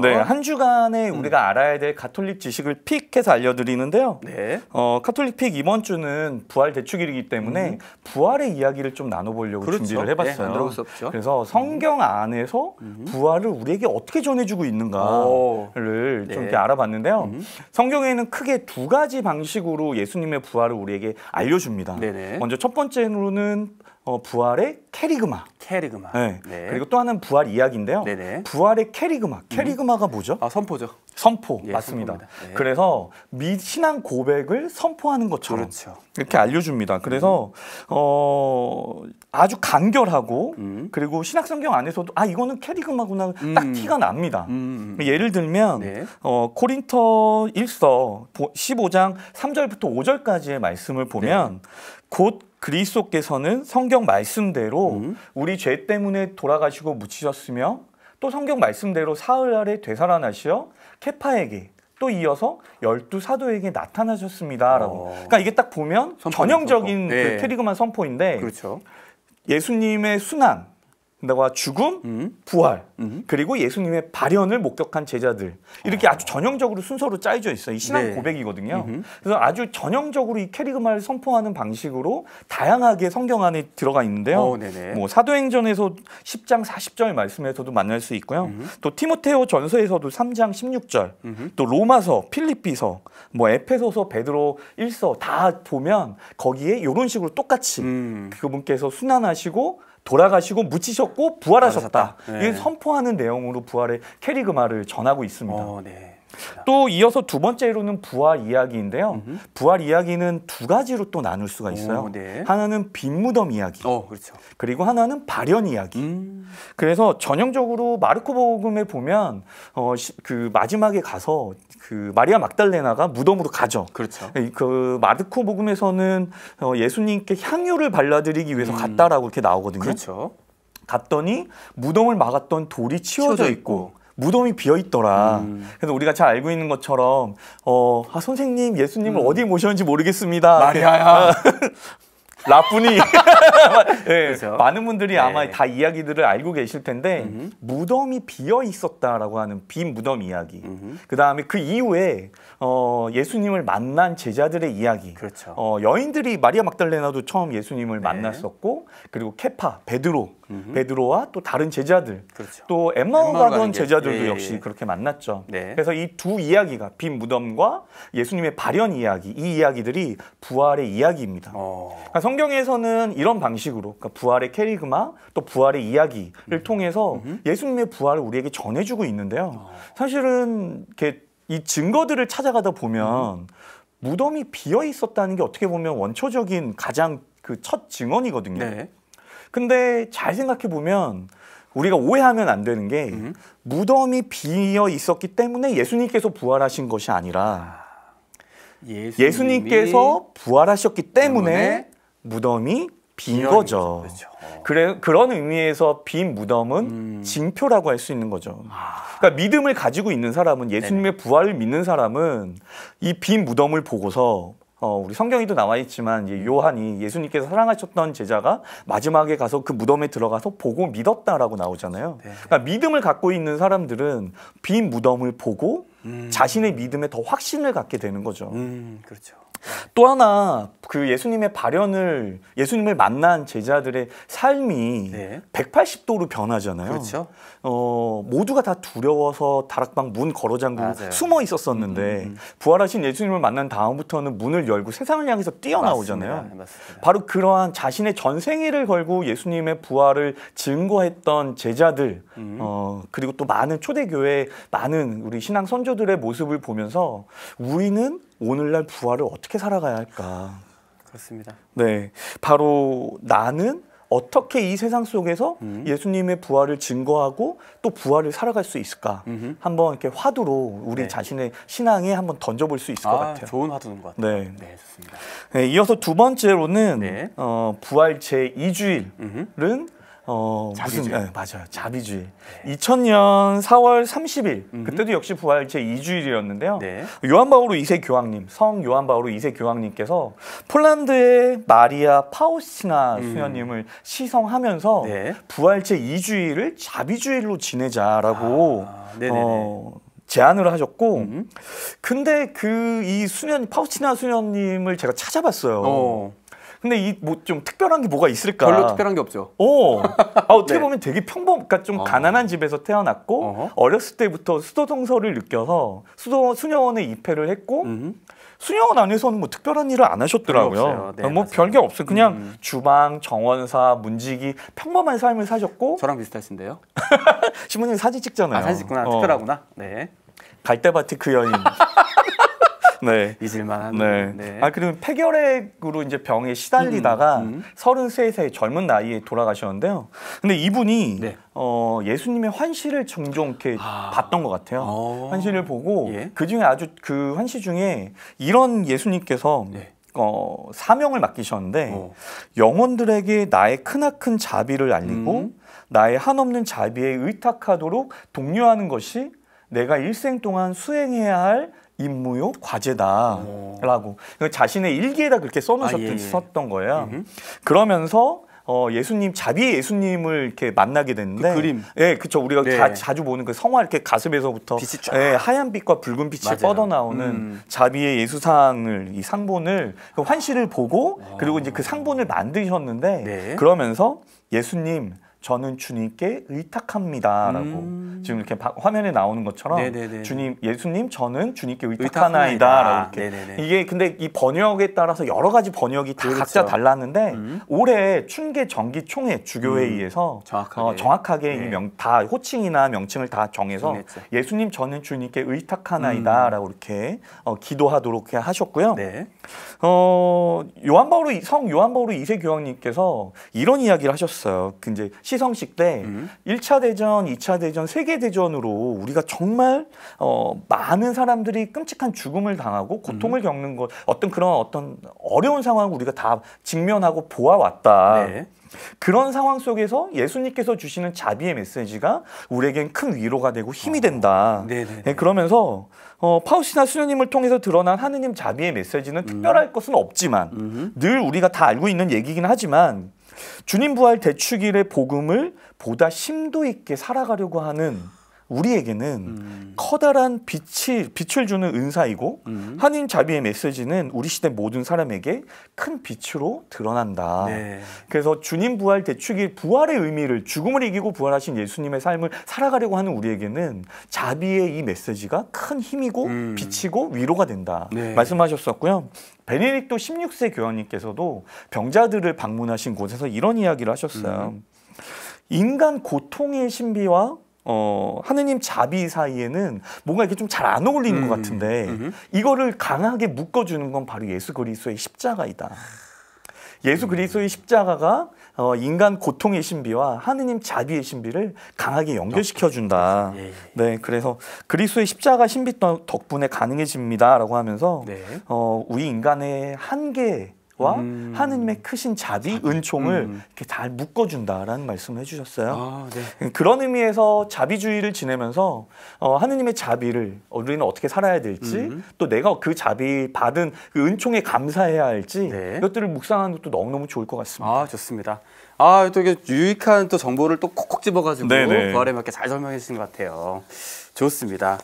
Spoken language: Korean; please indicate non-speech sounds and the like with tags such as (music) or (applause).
네, 한 주간에 음. 우리가 알아야 될 가톨릭 지식을 픽해서 알려드리는데요. 네. 어, 가톨릭 픽 이번 주는 부활 대축일이기 때문에 음. 부활의 이야기를 좀 나눠보려고 그렇죠. 준비를 해봤어요. 네, 그래서 성경 음. 안에서 음. 부활을 우리에게 어떻게 전해주고 있는가를 네. 좀 이렇게 알아봤는데요. 음. 성경에는 크게 두 가지 방식으로 예수님의 부활을 우리에게 알려줍니다. 네네. 먼저 첫 번째로는 어, 부활의 캐리그마. 캐리그마. 네. 네. 그리고 또 하나는 부활 이야기인데요. 네네. 부활의 캐리그마. 음. 캐리그마가 뭐죠? 아, 선포죠. 선포 예, 맞습니다. 예. 그래서 미 신앙 고백을 선포하는 것처럼 그렇죠. 이렇게 알려줍니다. 그래서 음. 어 아주 간결하고 음. 그리고 신학 성경 안에서도 아 이거는 캐리그마구나 음. 딱 티가 납니다. 음, 음. 예를 들면 네. 어 코린터 1서 15장 3절부터 5절까지의 말씀을 보면 네. 곧 그리스도께서는 성경 말씀대로 음. 우리 죄 때문에 돌아가시고 묻히셨으며 또 성경 말씀대로 사흘 아래 되살아나시어 케파에게 또 이어서 열두 사도에게 나타나셨습니다라고. 어. 그러니까 이게 딱 보면 전형적인 선포. 그 네. 캐리그만 선포인데 그렇죠. 예수님의 순환 나와 죽음, 음. 부활, 음. 그리고 예수님의 발현을 목격한 제자들 이렇게 아. 아주 전형적으로 순서로 짜여져 있어요. 이 신앙 네. 고백이거든요. 음흠. 그래서 아주 전형적으로 이 캐리그마를 선포하는 방식으로 다양하게 성경 안에 들어가 있는데요. 오, 어, 뭐 사도행전에서 10장 40절 말씀에서도 만날 수 있고요. 음흠. 또 티모테오 전서에서도 3장 16절, 음흠. 또 로마서, 필리피서뭐 에페소서, 베드로 1서 다 보면 거기에 이런 식으로 똑같이 음. 그분께서 순환하시고 돌아가시고 묻히셨고 부활하셨다. 네. 이 선포하는 내용으로 부활의 캐리그마를 전하고 있습니다. 어, 네. 또 이어서 두 번째로는 부활 이야기인데요. 음흠. 부활 이야기는 두 가지로 또 나눌 수가 있어요. 오, 네. 하나는 빈무덤 이야기. 어, 그렇죠. 그리고 하나는 발현 이야기. 음. 그래서 전형적으로 마르코복음에 보면 어, 그 마지막에 가서 그 마리아 막달레나가 무덤으로 가죠. 그렇죠. 그 마르코복음에서는 어, 예수님께 향유를 발라드리기 위해서 음. 갔다라고 이렇게 나오거든요. 그렇죠. 갔더니 무덤을 막았던 돌이 치워져, 치워져 있고, 있고. 무덤이 비어 있더라. 음. 그래서 우리가 잘 알고 있는 것처럼 어, 아, 선생님 예수님을 음. 어디 모셨는지 모르겠습니다. 마리아야. 아, 라뿐이 네, (laughs) 그렇죠. 많은 분들이 아마 네. 다 이야기들을 알고 계실 텐데 음흠. 무덤이 비어 있었다라고 하는 빈 무덤 이야기 그 다음에 그 이후에 어, 예수님을 만난 제자들의 이야기 그렇죠. 어, 여인들이 마리아 막달레나도 처음 예수님을 네. 만났었고 그리고 케파 베드로 음흠. 베드로와 또 다른 제자들 그렇죠. 또 엠마오 가던 제자들도 예, 예 역시 예. 그렇게 만났죠 네. 그래서 이 두 이야기가 빈 무덤과 예수님의 발현 이야기 이 이야기들이 부활의 이야기입니다 어. 그러니까 성경에서는 이런 방식으로 그러니까 부활의 캐리그마 또 부활의 이야기를 음. 통해서 음. 예수님의 부활을 우리에게 전해주고 있는데요. 아. 사실은 이렇게 이 증거들을 찾아가다 보면 음. 무덤이 비어 있었다는 게 어떻게 보면 원초적인 가장 그 첫 증언이거든요. 네. 근데 잘 생각해 보면 우리가 오해하면 안 되는 게 음. 무덤이 비어 있었기 때문에 예수님께서 부활하신 것이 아니라 아. 예수님이... 예수님께서 부활하셨기 때문에, 때문에 무덤이 빈 거죠. 그렇죠. 그래 그런 의미에서 빈 무덤은 음. 징표라고 할 수 있는 거죠. 아. 그러니까 믿음을 가지고 있는 사람은 예수님의 네네. 부활을 믿는 사람은 이 빈 무덤을 보고서 어, 우리 성경에도 나와 있지만 이제 음. 요한이 예수님께서 사랑하셨던 제자가 마지막에 가서 그 무덤에 들어가서 보고 믿었다라고 나오잖아요. 네 그러니까 믿음을 갖고 있는 사람들은 빈 무덤을 보고 음. 자신의 믿음에 더 확신을 갖게 되는 거죠. 음, 그렇죠. 또 하나 그 예수님의 발현을 예수님을 만난 제자들의 삶이 네. 180도로 변하잖아요. 그렇죠. 어, 모두가 다 두려워서 다락방 문 걸어 잠그고 숨어 있었었는데 음, 음, 음. 부활하신 예수님을 만난 다음부터는 문을 열고 세상을 향해서 뛰어나오잖아요. 맞습니다. 네, 맞습니다. 바로 그러한 자신의 전생애를 걸고 예수님의 부활을 증거했던 제자들 음. 어, 그리고 또 많은 초대교회 많은 우리 신앙 선조들의 모습을 보면서 우리는 오늘날 부활을 어떻게 살아가야 할까? 그렇습니다. 네, 바로 나는 어떻게 이 세상 속에서 음. 예수님의 부활을 증거하고 또 부활을 살아갈 수 있을까? 음흠. 한번 이렇게 화두로 우리 네. 자신의 신앙에 한번 던져볼 수 있을 아, 것 같아요. 좋은 화두인 것 같아요. 네, 네 좋습니다. 네, 이어서 두 번째로는 네. 어, 부활 제 2주일은 어, 자비주의. 무슨, 예, 네, 맞아요. 자비주의. 네. 2000년 4월 30일, 음흠. 그때도 역시 부활 제2주일이었는데요. 네. 요한 바오로 2세 교황님, 성 요한 바오로 2세 교황님께서 폴란드의 마리아 파우스티나 음. 수녀님을 시성하면서 네. 부활 제2주일을 자비주의로 지내자라고 아, 어, 제안을 하셨고, 음 근데 그 이 수녀 파우스티나 수녀님을 제가 찾아봤어요. 어. 근데 이 뭐 좀 특별한 게 뭐가 있을까? 별로 특별한 게 없죠. 오, 어. 아, 어떻게 (laughs) 네. 보면 되게 평범, 그러니까 좀 어. 가난한 집에서 태어났고 어. 렸을 때부터 수도 동서를 느껴서 수도 수녀원에 입회를 했고 음. 수녀원 안에서는 뭐 특별한 일을 안 하셨더라고요. 네, 뭐 별게 없어요. 그냥 음. 주방, 정원사, 문지기 평범한 삶을 사셨고 저랑 비슷하신데요. (laughs) 신부님 사진 찍잖아요. 아, 사진 찍구나. 어. 특별하구나. 네. 갈대밭의 그 여인. (laughs) 네. 잊을만한. 네. 네. 아 그러면 폐결핵으로 이제 병에 시달리다가 음, 음. 33세 음. 젊은 나이에 돌아가셨는데요. 근데 이분이 네. 어, 예수님의 환시를 종종 이렇게 아. 봤던 것 같아요. 오. 어. 환시를 보고 예? 그 중에 아주 그 환시 중에 이런 예수님께서 예. 어, 사명을 맡기셨는데 오. 어. 영혼들에게 나의 크나큰 자비를 알리고 음. 나의 한없는 자비에 의탁하도록 독려하는 것이 내가 일생 동안 수행해야 할 임무요 과제다라고 그 자신의 일기에다 그렇게 써놓으셨던 아, 예, 예. 거예요. 음흠. 그러면서 어, 예수님 자비의 예수님을 이렇게 만나게 됐는데 그 그림 예 그쵸 우리가 네. 자, 자주 보는 그 성화 이렇게 가슴에서부터 빛이 쫙. 예, 하얀 빛과 붉은 빛이 뻗어 나오는 음. 자비의 예수상을 이 상본을 그 환시를 보고 오. 아. 그리고 이제 그 상본을 만드셨는데 네. 그러면서 예수님 저는 주님께 의탁합니다라고 음. 지금 이렇게 화면에 나오는 것처럼 네네네. 주님 예수님 저는 주님께 의탁하나이다라고 이렇게 네네네. 이게 근데 이 번역에 따라서 여러 가지 번역이 다 그렇죠. 각자 달랐는데 음. 올해 춘계 정기 총회 주교회의에서 음. 정확하게, 어, 정확하게 네. 이명 다 호칭이나 명칭을 다 정해서 정했죠. 예수님 저는 주님께 의탁하나이다라고 음. 이렇게 어, 기도하도록 하셨고요. 네. 어 요한바오로 성 요한바오로 이세 교황님께서 이런 이야기를 하셨어요. 그 이제 시성식 때 음. 1차 대전, 2차 대전, 세계 대전으로 우리가 정말 어, 많은 사람들이 끔찍한 죽음을 당하고 고통을 음. 겪는 것 어떤 그런 어떤 어려운 상황을 우리가 다 직면하고 보아왔다. 네. 그런 상황 속에서 예수님께서 주시는 자비의 메시지가 우리에겐 큰 위로가 되고 힘이 된다. 어, 네, 그러면서 어, 파우시나 수녀님을 통해서 드러난 하느님 자비의 메시지는 음. 특별할 것은 없지만 음. 늘 우리가 다 알고 있는 얘기긴 하지만 주님 부활 대축일의 복음을 보다 심도 있게 살아가려고 하는 우리에게는 음. 커다란 빛이 빛을 주는 은사이고 음. 하나님 자비의 메시지는 우리 시대 모든 사람에게 큰 빛으로 드러난다. 네. 그래서 주님 부활 대축이 부활의 의미를 죽음을 이기고 부활하신 예수님의 삶을 살아가려고 하는 우리에게는 자비의 이 메시지가 큰 힘이고 음. 빛이고 위로가 된다. 네. 말씀하셨었고요. 베네딕도 16세 교황님께서도 병자들을 방문하신 곳에서 이런 이야기를 하셨어요. 음. 인간 고통의 신비와 어, 하느님 자비 사이에는 뭔가 이게 렇좀잘 안 어울리는 음. 것 같은데 음. 이거를 강하게 묶어주는 건 바로 예수 그리스도의 십자가이다. 예수 그리스도의 십자가가 어, 인간 고통의 신비와 하느님 자비의 신비를 강하게 연결시켜 준다. 예, 예. 네, 그래서 그리스도의 십자가 신비 덕분에 가능해집니다라고 하면서 네. 어, 우리 인간의 한계 와 음. 하느님의 크신 자비, 은총을 음. 이렇게 잘 묶어준다라는 말씀을 해주셨어요. 아, 네. 음, 그런 의미에서 자비주의를 지내면서 어, 하느님의 자비를 우리는 어떻게 살아야 될지 음. 또 내가 그 자비 받은 그 은총에 감사해야 할지 네. 이것들을 묵상하는 것도 너무너무 좋을 것 같습니다. 아 좋습니다. 아또 이게 유익한 또 정보를 또 콕콕 집어가지고 네, 네. 부활에 맞게 잘 설명해 주신 것 같아요. 좋습니다.